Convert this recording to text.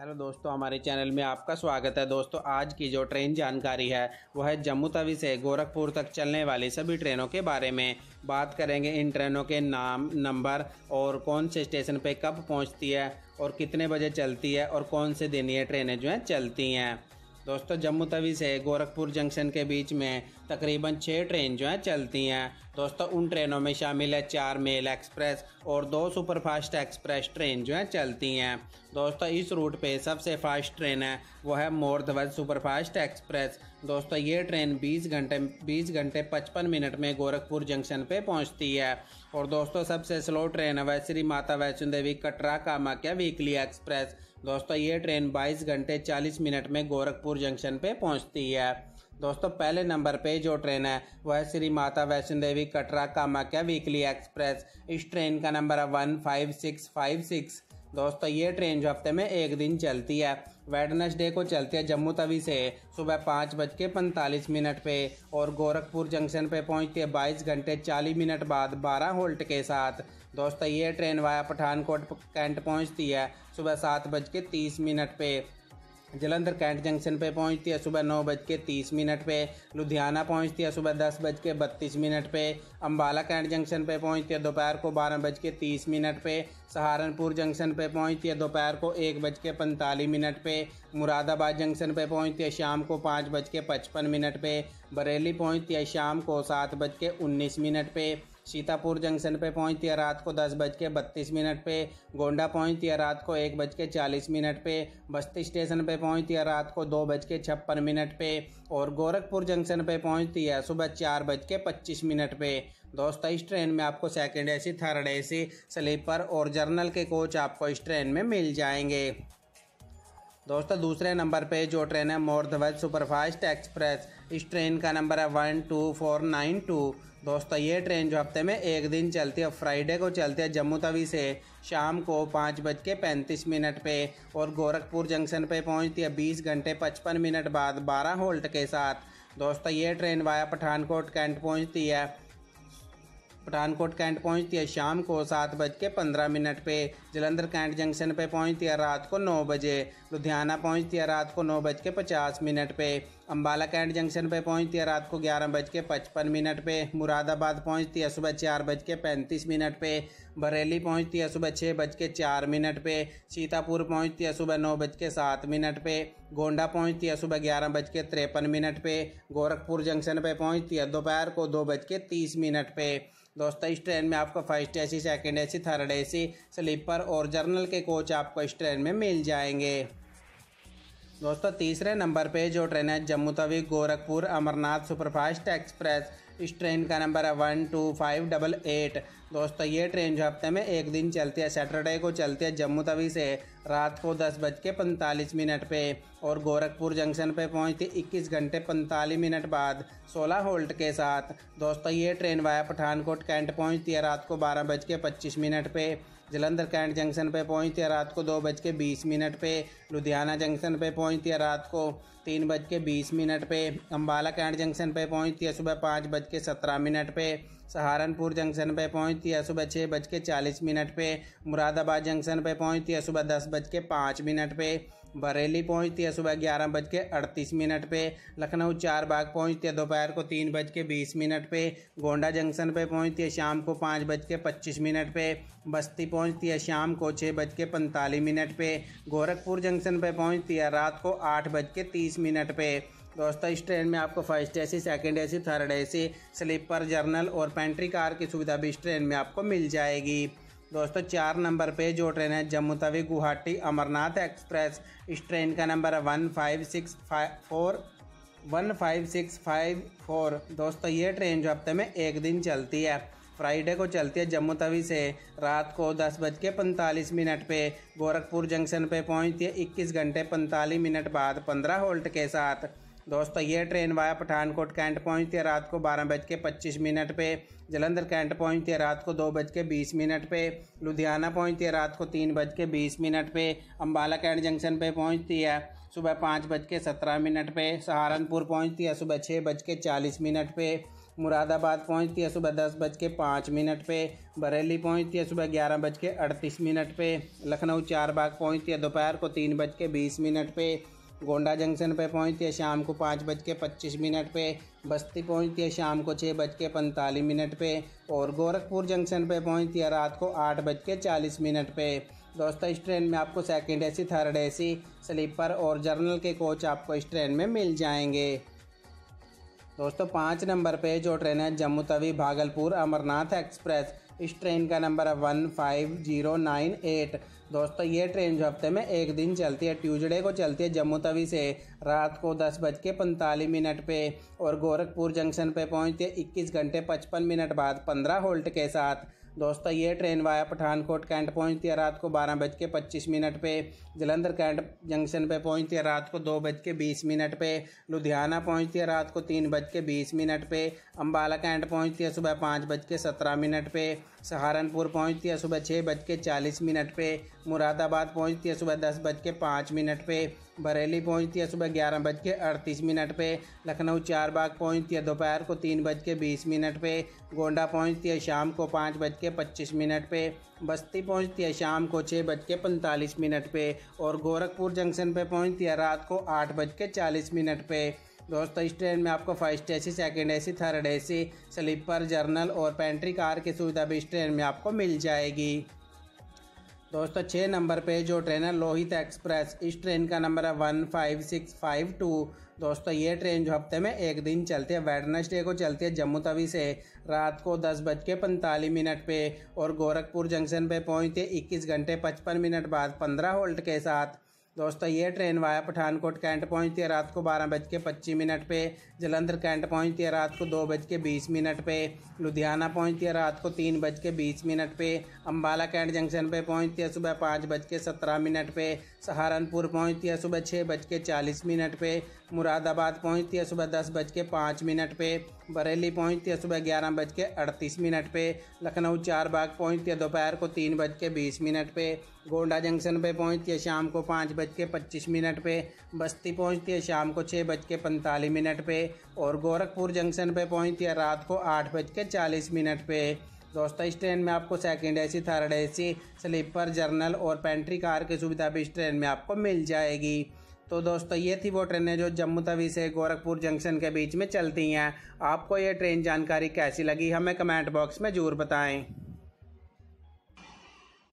hello दोस्तों हमारे channel में आपका स्वागत है दोस्तों आज की जो ट्रेन जानकारी है वह है जम्मू तवी से गोरखपुर तक चलने वाली सभी ट्रेनों के बारे में बात करेंगे इन ट्रेनों के नाम नंबर और कौन से स्टेशन पे कब पहुंचती है और कितने बजे चलती है और कौन से दिन ये ट्रेनें जो हैं चलती हैं दोस्तों जम्मू तवी से गोरखपुर जंक्शन के बीच में तकरीबन छः ट्रेन जो हैं चलती हैं दोस्तों उन ट्रेनों में शामिल है चार मेल एक्सप्रेस और दो सुपरफास्ट एक्सप्रेस ट्रेन जो हैं चलती हैं दोस्तों इस रूट पे सबसे फास्ट ट्रेन है वो है मोर धवज सुपरफास्ट एक्सप्रेस दोस्तों ये ट्रेन 20 घंटे 20 घंटे 55 मिनट में गोरखपुर जंक्शन पे पहुंचती है और दोस्तों सबसे स्लो ट्रेन है वह श्री माता वैष्णो देवी कटरा कामाख्या वीकली एक्सप्रेस दोस्तों ये ट्रेन 22 घंटे 40 मिनट में गोरखपुर जंक्शन पे पहुंचती है दोस्तों पहले नंबर पे जो ट्रेन है वह श्री माता वैष्णो देवी कटरा कामाख्या वीकली एक्सप्रेस इस ट्रेन का नंबर है one five six five six दोस्तों ये ट्रेन जो हफ्ते में एक दिन चलती है वेडनेसडे को चलती है जम्मू तवी से सुबह पाँच बज के पैंतालीस मिनट पे और गोरखपुर जंक्शन पे पहुंचती है बाईस घंटे चालीस मिनट बाद बारह होल्ट के साथ दोस्तों ये ट्रेन वाया पठानकोट कैंट पहुँचती है सुबह सात बज के तीस मिनट पे जलंधर कैंट जंक्शन पे पहुंचती है सुबह नौ बज के तीस मिनट पे लुधियाना पहुंचती है सुबह दस बज के बत्तीस मिनट पे अम्बाला कैंट जंक्शन पे पहुंचती है दोपहर को बारह बज के तीस मिनट पे सहारनपुर जंक्शन पे पहुंचती है दोपहर को एक बज के पैंतालीस मिनट पे मुरादाबाद जंक्शन पे पहुंचती है शाम को पाँच बज के पचपन मिनट पे बरेली पहुंचती है शाम को सात बज के उन्नीस मिनट पर सीतापुर जंक्शन पे पहुंचती है रात को दस बज के बत्तीस मिनट पे गोंडा पहुंचती है रात को एक बज के चालीस मिनट पे बस्ती स्टेशन पे पहुंचती है रात को दो बज के छप्पन मिनट पे और गोरखपुर जंक्शन पे पहुंचती है सुबह चार बज के पच्चीस मिनट पे दोस्तों इस ट्रेन में आपको second A C third A C sleeper और जर्नल के कोच आपको इस ट्रेन में मिल जाएंगे दोस्तों दूसरे नंबर पे जो ट्रेन है मोर धवज सुपरफास्ट एक्सप्रेस इस ट्रेन का नंबर है one two four nine two दोस्तों ये ट्रेन जो हफ्ते में एक दिन चलती है फ्राइडे को चलती है जम्मू तवी से शाम को पाँच बज के पैंतीस मिनट पे और गोरखपुर जंक्शन पे पहुंचती है बीस घंटे पचपन मिनट बाद बारह होल्ट के साथ दोस्तों ये ट्रेन वाया पठानकोट कैंट पहुंचती है पठानकोट कैंट पहुंचती है शाम को सात बज के पंद्रह मिनट पे जलंधर कैंट जंक्शन पे पहुंचती है रात को नौ बजे लुधियाना पहुंचती है रात को नौ बज के पचास मिनट पे अम्बाला कैंट जंक्शन पर पहुँचती है रात को ग्यारह बज के पचपन मिनट पर मुरादाबाद पहुँचती है सुबह चार बज के पैंतीस मिनट पर बरेली पहुँचती है सुबह छः बज के चार मिनट पर सीतापुर पहुँचती है सुबह नौ बज के सात मिनट पर गोंडा पहुँचती है सुबह ग्यारह बज के तिरपन मिनट पर गोरखपुर जंक्शन पर पहुँचती है दोपहर को दो बज के तीस मिनट पर दोस्तों इस ट्रेन में आपको first A C second A C third A C sleeper और जर्नल के कोच आपको इस ट्रेन में मिल जाएंगे दोस्तों तीसरे नंबर पे जो ट्रेन है जम्मू तवी गोरखपुर अमरनाथ सुपरफास्ट एक्सप्रेस इस ट्रेन का नंबर है one two five double eight दोस्तों ये ट्रेन जो हफ्ते में एक दिन चलती है सैटरडे को चलती है जम्मू तवी से रात को दस बज के पैंतालीस मिनट पर और गोरखपुर जंक्शन पर पहुंचती 21 घंटे पैंतालीस मिनट बाद 16 होल्ट के साथ दोस्तों ये ट्रेन वाया पठानकोट कैंट पहुंचती है रात को बारह बज के पच्चीस मिनट पर जलंधर कैंट जंक्शन पर पहुंचती है रात को दो बज के बीस मिनट पे लुधियाना जंक्शन पे पहुंचती है रात को तीन बज के बीस मिनट पे अम्बाला कैंट जंक्शन पे पहुंचती है सुबह पाँच बज के सत्रह मिनट पे सहारनपुर जंक्शन पे पहुंचती है सुबह छः बज के चालीस मिनट पे मुरादाबाद जंक्शन पे पहुंचती है सुबह दस बज के पाँच मिनट पे बरेली पहुंचती है सुबह ग्यारह बज के अड़तीस मिनट पे लखनऊ चार बाग पहुंचती है दोपहर को तीन बज के बीस मिनट पे गोंडा जंक्शन पे पहुंचती है शाम को पाँच बज के पच्चीस मिनट पे बस्ती पहुंचती है शाम को छः बज के पैंतालीस मिनट पे गोरखपुर जंक्शन पे पहुंचती है रात को आठ बज के तीस मिनट पे दोस्तों इस ट्रेन में आपको first A C second A C third A C sleeper general और पेंट्री कार की सुविधा भी इस ट्रेन में आपको मिल जाएगी दोस्तों चार नंबर पे जो ट्रेन है जम्मू तवी गुवाहाटी अमरनाथ एक्सप्रेस इस ट्रेन का नंबर है one five six five four one five six five four दोस्तों ये ट्रेन जो हफ्ते में एक दिन चलती है फ्राइडे को चलती है जम्मू तवी से रात को दस बज के पैंतालीस मिनट पे गोरखपुर जंक्शन पे पहुंचती है इक्कीस घंटे पैंतालीस मिनट बाद पंद्रह होल्ट के साथ दोस्तों ये ट्रेन वाया पठानकोट कैंट पहुंचती है रात को बारह बज के पच्चीस मिनट पे जलंधर कैंट पहुंचती है रात को दो बज के बीस मिनट पे लुधियाना पहुंचती है रात को तीन बज के बीस मिनट पे अम्बाला कैंट जंक्शन पे पहुंचती है सुबह पाँच बज के सत्रह मिनट पे सहारनपुर पहुंचती है सुबह छः बज के चालीस मिनट पे मुरादाबाद पहुंचती है सुबह दस बज के पाँच मिनट पे बरेली पहुंचती है सुबह ग्यारह बज के अड़तीस मिनट पे लखनऊ चारबाग पहुँचती है दोपहर को तीन बज के बीस मिनट पे गोंडा जंक्शन पर पहुंचती है शाम को पाँच बज के पच्चीस मिनट पर बस्ती पहुंचती है शाम को छः बज के पैंतालीस मिनट पर और गोरखपुर जंक्शन पर पहुंचती है रात को आठ बज के चालीस मिनट पर दोस्तों इस ट्रेन में आपको second A C third A C sleeper और जर्नल के कोच आपको इस ट्रेन में मिल जाएंगे दोस्तों पाँच नंबर पे जो ट्रेन है जम्मू तवी भागलपुर अमरनाथ एक्सप्रेस इस ट्रेन का नंबर है one five zero nine eight दोस्तों ये ट्रेन जो हफ्ते में एक दिन चलती है ट्यूजडे को चलती है जम्मू तवी से रात को दस बज के पैंतालीस मिनट पे और गोरखपुर जंक्शन पे पहुंचती है इक्कीस घंटे पचपन मिनट बाद पंद्रह होल्ट के साथ दोस्तों ये ट्रेन वाया पठानकोट कैंट पहुंचती है रात को बारह बज के पच्चीस मिनट पे जलंधर कैंट जंक्शन पे पहुंचती है रात को दो बज के बीस मिनट पे लुधियाना पहुंचती है रात को तीन बज के बीस मिनट पे अम्बाला कैंट पहुंचती है सुबह पाँच बज के सत्रह मिनट पे सहारनपुर पहुंचती है सुबह छः बज के चालीस मिनट पे मुरादाबाद पहुंचती है सुबह दस बज के पाँच मिनट पे बरेली पहुंचती है सुबह ग्यारह बज के अड़तीस मिनट पे लखनऊ चार बाग पहुंचती है दोपहर को तीन बज के बीस मिनट पे गोंडा पहुंचती है शाम को पाँच बज के पच्चीस मिनट पे बस्ती पहुंचती है शाम को छः बज के पैंतालीस मिनट पे और गोरखपुर जंक्शन पे पहुंचती है रात को आठ बज के चालीस मिनट पे दोस्तों इस ट्रेन में आपको first A C second A C third A C sleeper general और पेंट्री कार की सुविधा भी इस ट्रेन में आपको मिल जाएगी दोस्तों छः नंबर पे जो ट्रेन है लोहित एक्सप्रेस इस ट्रेन का नंबर है one five six five two दोस्तों ये ट्रेन जो हफ्ते में एक दिन चलती है वेडनसडे को चलती है जम्मू तवी से रात को दस बज के पैंतालीस मिनट पे और गोरखपुर जंक्शन पे पहुँचती है इक्कीस घंटे पचपन मिनट बाद पंद्रह होल्ट के साथ दोस्तों ये ट्रेन वाया पठानकोट कैंट पहुंचती है रात को बारह बज के पच्चीस मिनट पे जलंधर कैंट पहुंचती है रात को दो बज के बीस मिनट पे लुधियाना पहुंचती है रात को तीन बज के बीस मिनट पे अम्बाला कैंट जंक्शन पे पहुंचती है सुबह पाँच बज के सत्रह मिनट पे सहारनपुर पहुंचती है सुबह छः बज के चालीस मिनट पे मुरादाबाद पहुंचती है सुबह दस बज के पाँच मिनट पे बरेली पहुंचती है सुबह ग्यारह बज के अड़तीस मिनट पे लखनऊ चार बाग पहुँचती है दोपहर को तीन बज के बीस मिनट पे गोंडा जंक्शन पे पहुँचती है शाम को पाँच बज बज के पच्चीस मिनट पर बस्ती पहुँचती है शाम को छः बज के पैंतालीस मिनट पर और गोरखपुर जंक्शन पर पहुँचती है रात को आठ बज के चालीस मिनट पर दोस्तों इस ट्रेन में आपको second AC third AC sleeper general और पेंट्री कार की सुविधा भी इस ट्रेन में आपको मिल जाएगी तो दोस्तों ये थी वो ट्रेनें जो जम्मू तवी से गोरखपुर जंक्शन के बीच में चलती हैं आपको ये ट्रेन जानकारी कैसी लगी हमें कमेंट बॉक्स में ज़रूर बताएं